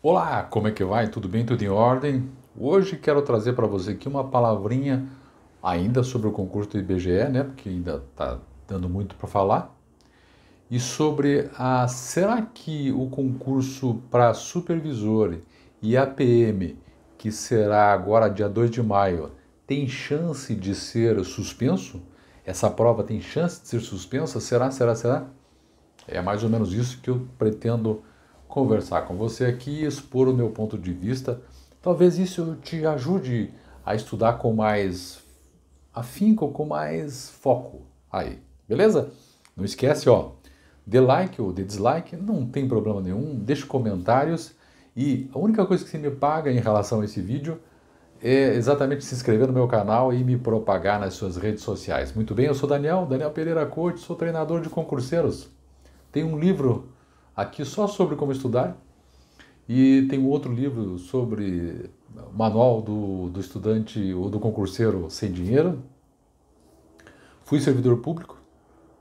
Olá, como é que vai? Tudo bem? Tudo em ordem? Hoje quero trazer para você aqui uma palavrinha ainda sobre o concurso do IBGE, né? Porque ainda está dando muito para falar. E sobre a será que o concurso para supervisor e APM, que será agora dia 2 de maio, tem chance de ser suspenso? Essa prova tem chance de ser suspensa? Será? Será? Será? É mais ou menos isso que eu pretendo conversar com você aqui, expor o meu ponto de vista. Talvez isso te ajude a estudar com mais afinco, com mais foco aí, beleza? Não esquece, ó, de like ou de dislike, não tem problema nenhum, deixe comentários e a única coisa que você me paga em relação a esse vídeo é exatamente se inscrever no meu canal e me propagar nas suas redes sociais. Muito bem, eu sou Daniel, Daniel Pereira Coach, sou treinador de concurseiros. Tem um livro aqui só sobre como estudar. E tem um outro livro sobre manual do, do estudante ou do concurseiro sem dinheiro. Fui servidor público,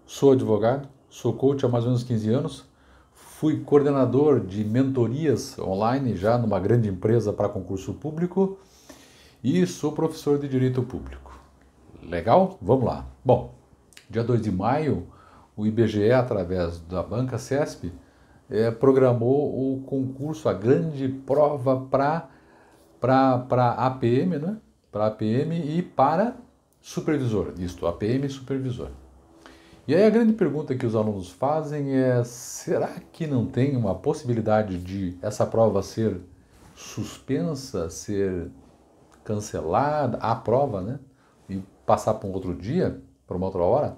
sou advogado, sou coach há mais ou menos 15 anos, fui coordenador de mentorias online já numa grande empresa para concurso público e sou professor de direito público. Legal? Vamos lá. Bom, dia 2 de maio, o IBGE, através da banca CESP, é, programou o concurso, a grande prova para para APM, né? Para APM e para supervisor, isto, APM e supervisor. E aí a grande pergunta que os alunos fazem é: será que não tem uma possibilidade de essa prova ser suspensa, ser cancelada, a prova, né? E passar para um outro dia, para uma outra hora?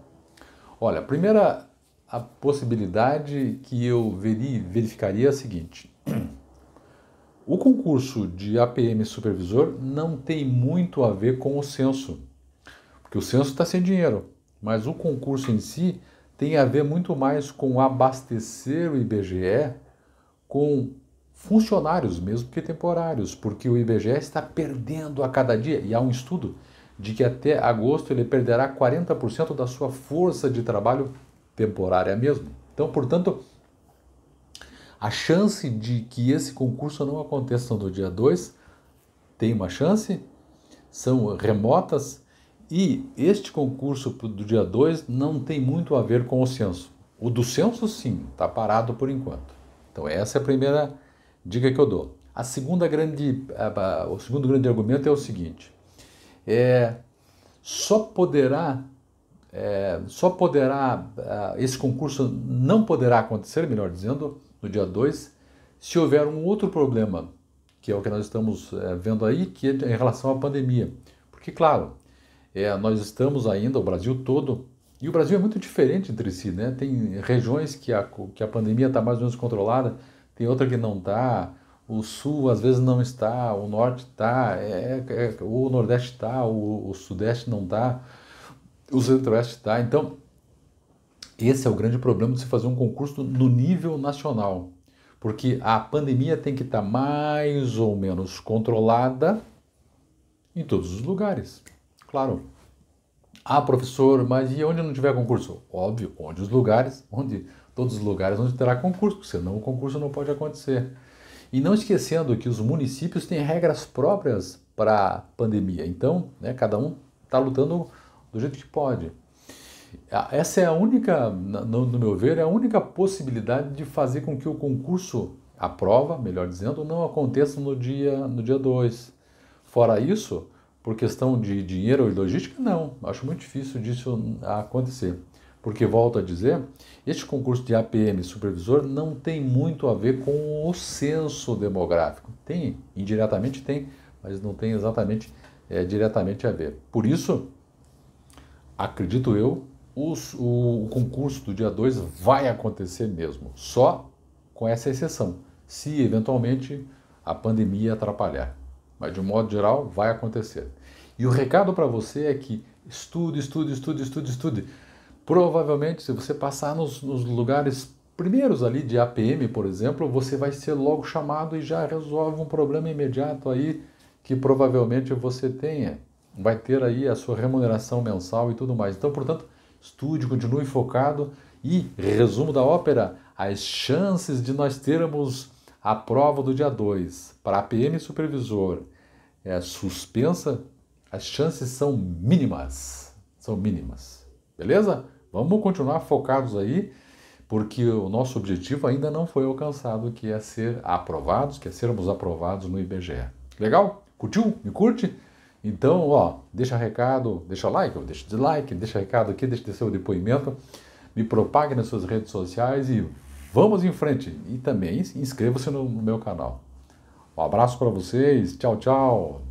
Olha, primeira a possibilidade que eu verificaria é a seguinte. O concurso de APM supervisor não tem muito a ver com o censo, porque o censo está sem dinheiro, mas o concurso em si tem a ver muito mais com abastecer o IBGE com funcionários, mesmo que temporários, porque o IBGE está perdendo a cada dia, e há um estudo de que até agosto ele perderá 40% da sua força de trabalho temporária mesmo. Então, portanto, a chance de que esse concurso não aconteça no dia 2 tem uma chance, são remotas e este concurso do dia 2 não tem muito a ver com o censo. O do censo, sim, está parado por enquanto. Então, essa é a primeira dica que eu dou. A segunda grande, o segundo grande argumento é o seguinte: é, só poderá é, só poderá, é, esse concurso não poderá acontecer, melhor dizendo, no dia 2, se houver um outro problema, que é o que nós estamos é, vendo aí, que é em relação à pandemia. Porque, claro, é, nós estamos ainda, o Brasil todo, e o Brasil é muito diferente entre si, né? Tem regiões que a, que a pandemia está mais ou menos controlada, tem outra que não está, o sul às vezes não está, o norte está, é, é, o nordeste está, o, o sudeste não está o Centro-Oeste está. Então, esse é o grande problema de se fazer um concurso no nível nacional, porque a pandemia tem que estar tá mais ou menos controlada em todos os lugares. Claro. Ah, professor, mas e onde não tiver concurso? Óbvio, onde os lugares, onde todos os lugares onde terá concurso, senão o concurso não pode acontecer. E não esquecendo que os municípios têm regras próprias para a pandemia. Então, né, cada um está lutando do jeito que pode. Essa é a única, no, meu ver, é a única possibilidade de fazer com que o concurso, a prova, melhor dizendo, não aconteça no dia no dia 2. Fora isso, por questão de dinheiro ou logística, não. Acho muito difícil disso acontecer. Porque, volto a dizer, este concurso de APM supervisor não tem muito a ver com o censo demográfico. Tem, indiretamente tem, mas não tem exatamente é, diretamente a ver. Por isso, acredito eu, os, o, o concurso do dia 2 vai acontecer mesmo, só com essa exceção, se eventualmente a pandemia atrapalhar. Mas de modo geral, vai acontecer. E o recado para você é que estude, estude, estude, estude, estude. Provavelmente, se você passar nos, nos lugares primeiros ali de APM, por exemplo, você vai ser logo chamado e já resolve um problema imediato aí que provavelmente você tenha vai ter aí a sua remuneração mensal e tudo mais. Então, portanto, estude, continue focado e, resumo da ópera, as chances de nós termos a prova do dia 2 para a PM supervisor é suspensa, as chances são mínimas. São mínimas. Beleza? Vamos continuar focados aí, porque o nosso objetivo ainda não foi alcançado, que é ser aprovados, que é sermos aprovados no IBGE. Legal? Curtiu? Me curte? Então, ó, deixa recado, deixa like, deixa dislike, deixa recado aqui, deixa seu depoimento, me propague nas suas redes sociais e vamos em frente. E também inscreva-se no meu canal. Um abraço para vocês, tchau, tchau.